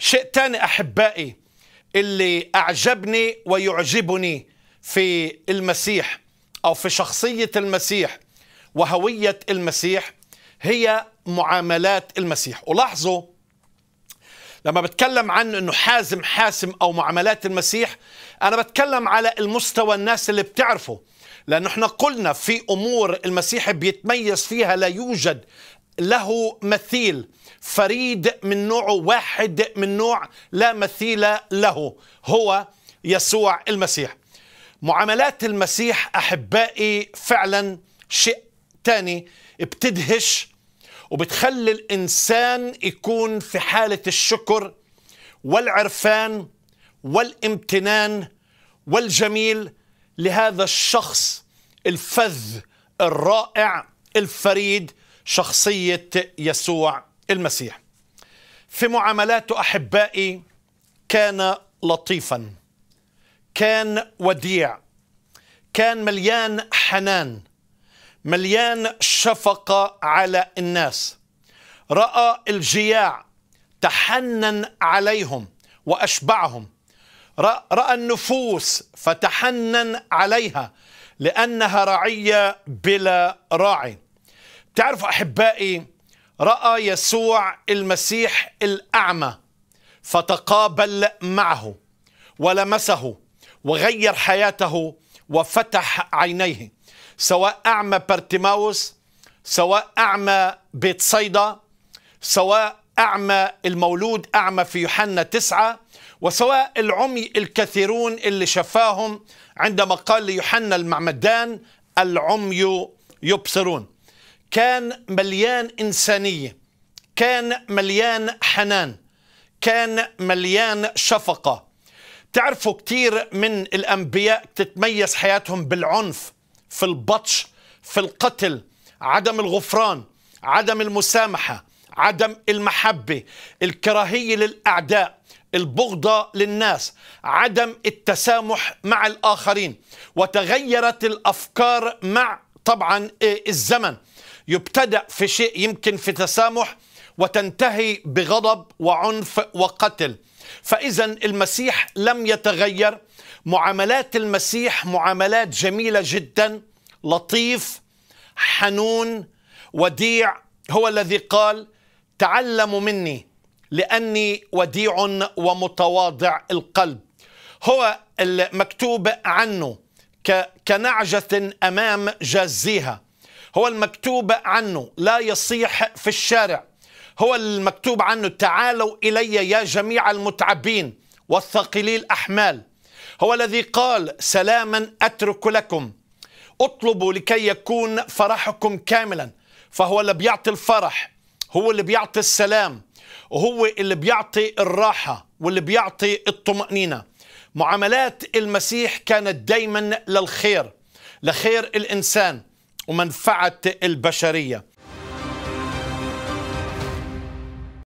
شيء ثاني أحبائي اللي أعجبني ويعجبني في المسيح أو في شخصية المسيح وهوية المسيح هي معاملات المسيح ولاحظوا لما بتكلم عن انه حازم حاسم او معاملات المسيح انا بتكلم على المستوى الناس اللي بتعرفه لأنه احنا قلنا في أمور المسيح بيتميز فيها لا يوجد له مثيل فريد من نوعه واحد من نوع لا مثيل له هو يسوع المسيح معاملات المسيح أحبائي فعلا شيء تاني بتدهش وبتخلي الإنسان يكون في حالة الشكر والعرفان والامتنان والجميل لهذا الشخص الفذ الرائع الفريد شخصية يسوع المسيح في معاملاته أحبائي كان لطيفا كان وديع كان مليان حنان مليان شفقة على الناس رأى الجياع تحنن عليهم وأشبعهم رأى النفوس فتحنن عليها لأنها رعية بلا راعي تعرفوا أحبائي رأى يسوع المسيح الأعمى فتقابل معه ولمسه وغير حياته وفتح عينيه سواء أعمى بارتيماوس سواء أعمى بيت صيدا سواء أعمى المولود أعمى في يوحنا تسعة وسواء العمي الكثيرون اللي شفاهم عندما قال ليوحنا المعمدان العمي يبصرون كان مليان إنسانية كان مليان حنان كان مليان شفقة تعرفوا كثير من الأنبياء تتميز حياتهم بالعنف في البطش في القتل عدم الغفران عدم المسامحة عدم المحبة الكراهية للأعداء البغضة للناس عدم التسامح مع الآخرين وتغيرت الأفكار مع طبعا إيه، الزمن يبتدأ في شيء يمكن في تسامح وتنتهي بغضب وعنف وقتل فإذا المسيح لم يتغير معاملات المسيح معاملات جميلة جدا لطيف حنون وديع هو الذي قال تعلموا مني لأني وديع ومتواضع القلب هو المكتوب عنه كنعجة أمام جازيها هو المكتوب عنه لا يصيح في الشارع هو المكتوب عنه تعالوا إلي يا جميع المتعبين والثقلي الأحمال هو الذي قال سلاما أترك لكم اطلبوا لكي يكون فرحكم كاملا فهو اللي بيعطي الفرح هو اللي بيعطي السلام وهو اللي بيعطي الراحة واللي بيعطي الطمأنينة معاملات المسيح كانت دايما للخير لخير الإنسان ومنفعة البشرية